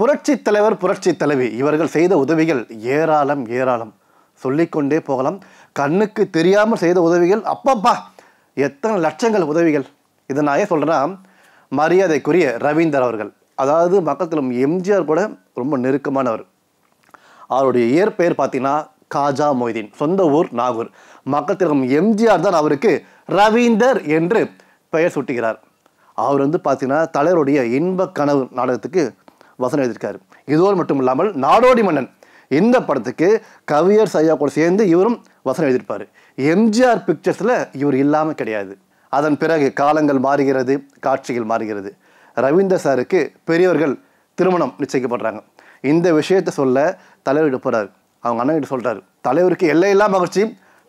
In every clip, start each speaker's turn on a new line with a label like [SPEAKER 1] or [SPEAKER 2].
[SPEAKER 1] புரட்சி தலைவர் புரட்சி தலைவி இவர்கள் செய்த உதவிகள் ஏராளம் ஏராளம் சொல்லிக்கொண்டே போகலாம் கண்ணுக்கு தெரியாமல் செய்த உதவிகள் அப்பப்பா எத்தனை லட்சங்கள் உதவிகள் இதை நான் ஏன் சொல்கிறேன்னா மரியாதைக்குரிய ரவீந்தர் அவர்கள் அதாவது மக்கள் எம்ஜிஆர் கூட ரொம்ப நெருக்கமானவர் அவருடைய இயற்பெயர் பார்த்தீங்கன்னா காஜா மொய்தீன் சொந்த ஊர் நாகூர் மக்கள் திலகம் எம்ஜிஆர் தான் அவருக்கு ரவீந்தர் என்று பெயர் சூட்டுகிறார் அவர் வந்து பார்த்தீங்கன்னா தலைவருடைய இன்ப கனவு நாடகத்துக்கு வசனம் எழுதியிருக்காரு இதோடு மட்டும் இல்லாமல் நாடோடி மன்னன் இந்த படத்துக்கு கவியர் சையா கூட சேர்ந்து இவரும் வசனம் எழுதியிருப்பார் எம்ஜிஆர் பிக்சர்ஸில் இவர் இல்லாமல் கிடையாது அதன் பிறகு காலங்கள் மாறுகிறது காட்சிகள் மாறுகிறது ரவீந்தர் சாருக்கு பெரியவர்கள் திருமணம் நிச்சயிக்கப்படுறாங்க இந்த விஷயத்தை சொல்ல தலைவர்கிட்ட போகிறார் அவங்க அண்ணன்கிட்ட சொல்கிறார் தலைவருக்கு எல்லையில்லா மகிழ்ச்சி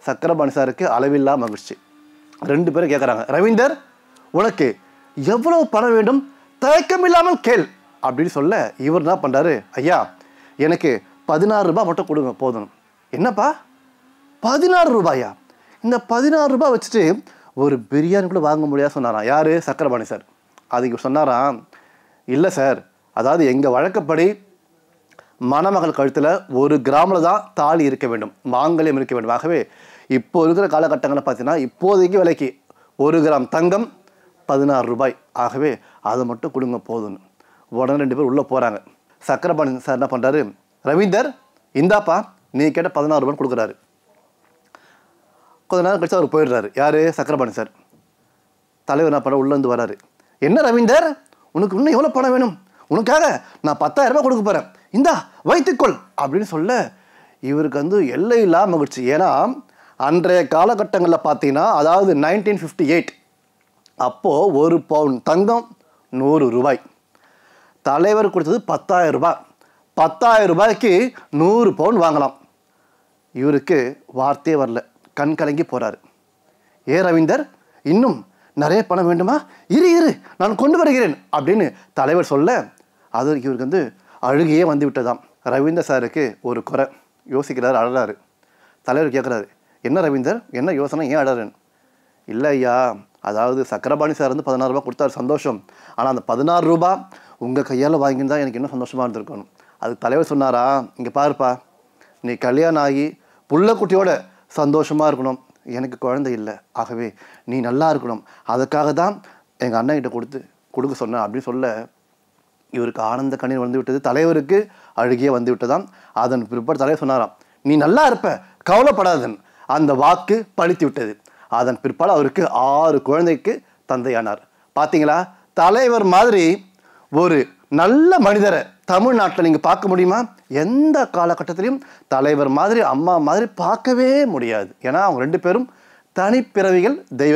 [SPEAKER 1] சக்கரபாணி சாருக்கு அளவில்லா மகிழ்ச்சி ரெண்டு பேரும் கேட்குறாங்க ரவீந்தர் உனக்கு எவ்வளோ பணம் வேண்டும் தயக்கம் இல்லாமல் கேள் அப்படின்னு சொல்ல இவர் என்ன பண்ணுறாரு ஐயா எனக்கு பதினாறு ரூபாய் மட்டும் கொடுங்க போதும் என்னப்பா பதினாறு ரூபாயா இந்த பதினாறு ரூபாய் வச்சுட்டு ஒரு பிரியாணி கூட வாங்க முடியாது சொன்னாராம் யார் சக்கரபாணி சார் அதுக்கு சொன்னாராம் இல்லை சார் அதாவது எங்கள் வழக்கப்படி மணமகள் கழுத்தில் ஒரு கிராமில் தான் தாலி இருக்க வேண்டும் மாங்கல்யம் இருக்க வேண்டும் ஆகவே இப்போ இருக்கிற காலகட்டங்களில் பார்த்தீங்கன்னா இப்போதைக்கு விலைக்கு ஒரு கிராம் தங்கம் பதினாறு ரூபாய் ஆகவே அதை மட்டும் கொடுங்க போதும்னு உடனே ரெண்டு பேர் உள்ளே போகிறாங்க சக்கரபாணி சார் என்ன பண்ணுறாரு ரவீந்தர் இந்தாப்பா நீ கேட்ட பதினாறு ரூபான்னு கொடுக்குறாரு கொஞ்ச நேரம் கழிச்சு அவர் போயிடுறாரு யார் சக்கரபாணி சார் தலைவர் என்ன படம் உள்ளேருந்து வராரு என்ன ரவீந்தர் உனக்கு இன்னும் எவ்வளோ பணம் வேணும் உனக்காக நான் ரூபாய் கொடுக்க போகிறேன் இந்தா வைத்துக்கொள் அப்படின்னு சொல்ல இவருக்கு வந்து எல்லையில்லா மகிழ்ச்சி ஏன்னா அன்றைய காலகட்டங்களில் பார்த்தீங்கன்னா அதாவது நைன்டீன் ஃபிஃப்டி எயிட் அப்போது ஒரு பவுன் தங்கம் நூறு ரூபாய் தலைவர் கொடுத்தது பத்தாயிரம் ரூபாய் பத்தாயிரம் ரூபாய்க்கு நூறு பவுன் வாங்கலாம் இவருக்கு வார்த்தையே வரல கண் கலங்கி போகிறாரு ஏ ரவீந்தர் இன்னும் நிறைய பணம் வேண்டுமா இரு இரு நான் கொண்டு வருகிறேன் அப்படின்னு தலைவர் சொல்ல அது இவருக்கு வந்து அழுகையே வந்து விட்டதாம் ரவீந்தர் சாருக்கு ஒரு குறை யோசிக்கிறார் அழறாரு தலைவர் கேட்குறாரு என்ன ரவீந்தர் என்ன யோசனை ஏன் அழறேன் இல்லை ஐயா அதாவது சக்கரபாணி சார் வந்து பதினாறு ரூபா கொடுத்தாரு சந்தோஷம் ஆனால் அந்த பதினாறு ரூபா உங்கள் கையால் வாங்கியிருந்தால் தான் எனக்கு இன்னும் சந்தோஷமாக இருந்திருக்கணும் அது தலைவர் சொன்னாரா இங்கே பாருப்பா நீ கல்யாணம் ஆகி புள்ளக்குட்டியோட சந்தோஷமாக இருக்கணும் எனக்கு குழந்தை இல்லை ஆகவே நீ நல்லா இருக்கணும் அதுக்காக தான் எங்கள் கிட்டே கொடுத்து கொடுக்க சொன்னேன் அப்படின்னு சொல்ல இவருக்கு ஆனந்த கண்ணீர் வந்து விட்டது தலைவருக்கு அழுகியே வந்து விட்டதாம் அதன் பிற்பாடு தலைவர் சொன்னாராம் நீ நல்லா இருப்ப கவலைப்படாதன் அந்த வாக்கு பழித்து விட்டது அதன் பிற்பாடு அவருக்கு ஆறு குழந்தைக்கு தந்தையானார் பார்த்தீங்களா தலைவர் மாதிரி ஒரு நல்ல மனிதரை தமிழ்நாட்டில் நீங்கள் பார்க்க முடியுமா எந்த காலகட்டத்திலையும் தலைவர் மாதிரி அம்மா மாதிரி பார்க்கவே முடியாது ஏன்னா அவங்க ரெண்டு பேரும் தனிப்பிறவிகள் தெய்வ